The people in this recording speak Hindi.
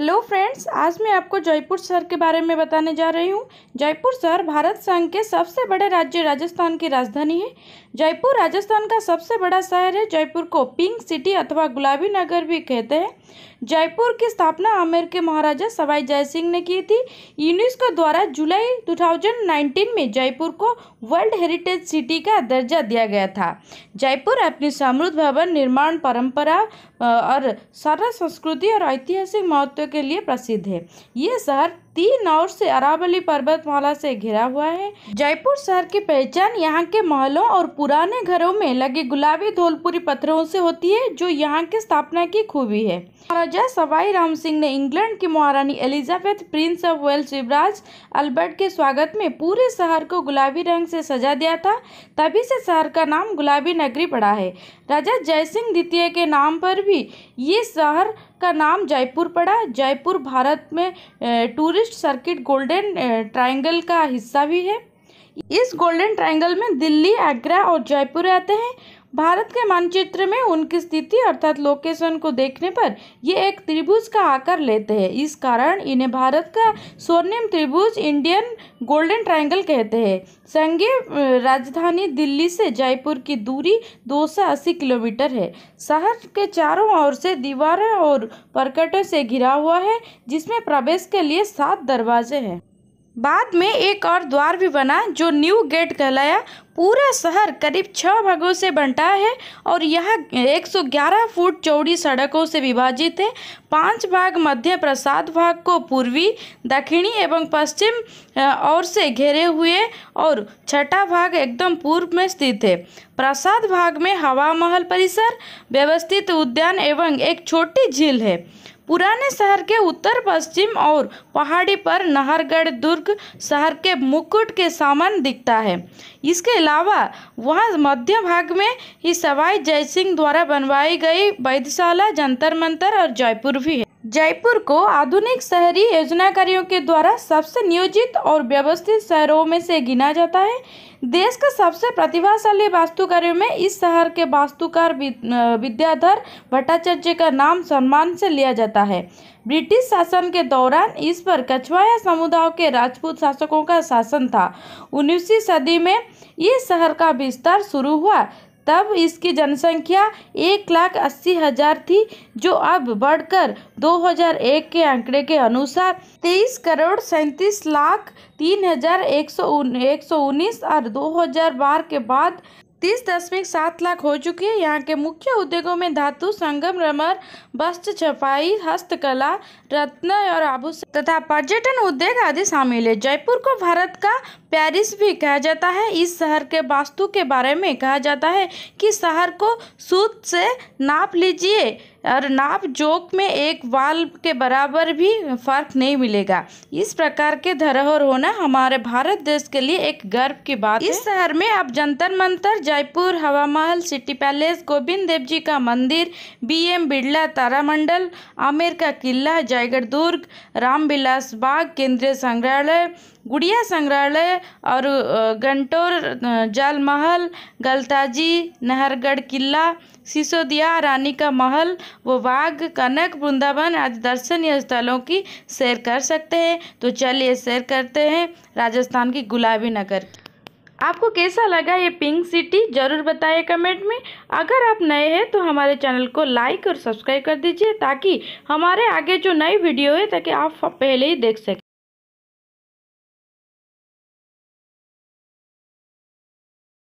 हेलो फ्रेंड्स आज मैं आपको जयपुर शहर के बारे में बताने जा रही हूँ जयपुर शहर भारत संघ के सबसे बड़े राज्य राजस्थान की राजधानी है जयपुर राजस्थान का सबसे बड़ा शहर है जयपुर को पिंक सिटी अथवा गुलाबी नगर भी कहते हैं जयपुर की स्थापना आमेर के महाराजा सवाई जय सिंह ने की थी यूनेस्को द्वारा जुलाई टू में जयपुर को वर्ल्ड हेरिटेज सिटी का दर्जा दिया गया था जयपुर अपनी समृद्ध भवन निर्माण परम्परा और सारा संस्कृति और ऐतिहासिक महत्व के लिए प्रसिद्ध है ये शहर तीन और से अरावली पर्वतमाला से घिरा हुआ है जयपुर शहर की पहचान यहाँ के महलों और पुराने घरों में लगे गुलाबी धोलपुरी पत्थरों से होती है जो यहाँ की स्थापना की खूबी है महाराजा सवाई राम सिंह ने इंग्लैंड की महारानी एलिजाबेथ प्रिंस ऑफ वेल्स युवराज अल्बर्ट के स्वागत में पूरे शहर को गुलाबी रंग से सजा दिया था तभी से शहर का नाम गुलाबी नगरी पड़ा है राजा जयसिंह द्वितीय के नाम पर भी ये शहर का नाम जयपुर पड़ा जयपुर भारत में टूरिस्ट सर्किट गोल्डन ट्रायंगल का हिस्सा भी है इस गोल्डन ट्रायंगल में दिल्ली आगरा और जयपुर आते हैं भारत के मानचित्र में उनकी स्थिति अर्थात लोकेशन को देखने पर ये एक त्रिभुज का आकार लेते हैं इस कारण इन्हें भारत का स्वर्णिम त्रिभुज इंडियन गोल्डन ट्रायंगल कहते हैं संघीय राजधानी दिल्ली से जयपुर की दूरी 280 किलोमीटर है शहर के चारों ओर से दीवारें और परकटों से घिरा हुआ है जिसमें प्रवेश के लिए सात दरवाजे हैं बाद में एक और द्वार भी बना जो न्यू गेट कहलाया पूरा शहर करीब छः भागों से बंटा है और यह 111 फुट चौड़ी सड़कों से विभाजित है पांच भाग मध्य प्रसाद भाग को पूर्वी दक्षिणी एवं पश्चिम ओर से घेरे हुए और छठा भाग एकदम पूर्व में स्थित है प्रसाद भाग में हवा महल परिसर व्यवस्थित उद्यान एवं एक छोटी झील है पुराने शहर के उत्तर पश्चिम और पहाड़ी पर नाहरगढ़ दुर्ग शहर के मुकुट के सामान दिखता है इसके अलावा वहाँ मध्य भाग में ही सवाई जयसिंह द्वारा बनवाई गई वैधशाला जंतर मंतर और जयपुर भी है जयपुर को आधुनिक शहरी योजनाकारियों के द्वारा सबसे नियोजित और व्यवस्थित शहरों में से गिना जाता है देश के सबसे प्रतिभाशाली वास्तुकारियों में इस शहर के वास्तुकार विद्याधर भट्टाचार्य का नाम सम्मान से लिया जाता है ब्रिटिश शासन के दौरान इस पर कछवाया समुदाय के राजपूत शासकों का शासन था उन्नीसवीं सदी में इस शहर का विस्तार शुरू हुआ तब इसकी जनसंख्या एक लाख अस्सी हजार थी जो अब बढ़कर 2001 के आंकड़े के अनुसार तेईस करोड़ सैंतीस लाख तीन हजार एक सौ एक सौ उन्नीस और 2012 के बाद तीस दशमिक सात लाख हो चुकी है यहाँ के मुख्य उद्योगों में धातु संगम रमर वस्त्र छपाई हस्तकला रत्न और आभूषण तथा पर्यटन उद्योग आदि शामिल है जयपुर को भारत का पेरिस भी कहा जाता है इस शहर के वास्तु के बारे में कहा जाता है कि शहर को सूत से नाप लीजिए और नाप जोक में एक वाल के बराबर भी फर्क नहीं मिलेगा इस प्रकार के धरोहर होना हमारे भारत देश के लिए एक गर्व की बात इस शहर में आप जंतर मंतर जयपुर हवा महल सिटी पैलेस गोविंद देव जी का मंदिर बी एम बिरला तारामंडल आमेर का किला जयगढ़ दुर्ग रामविलास बाग केंद्रीय संग्रहालय गुड़िया संग्रहालय और गंटोर जल महल गलताजी नहरगढ़ किला सिसोदिया रानी का महल वो बाघ कनक वृंदावन आदि दर्शनीय स्थलों की सैर कर सकते हैं तो चलिए सैर करते हैं राजस्थान की गुलाबी नगर की आपको कैसा लगा ये पिंक सिटी ज़रूर बताइए कमेंट में अगर आप नए हैं तो हमारे चैनल को लाइक और सब्सक्राइब कर दीजिए ताकि हमारे आगे जो नई वीडियो है ताकि आप पहले ही देख सकें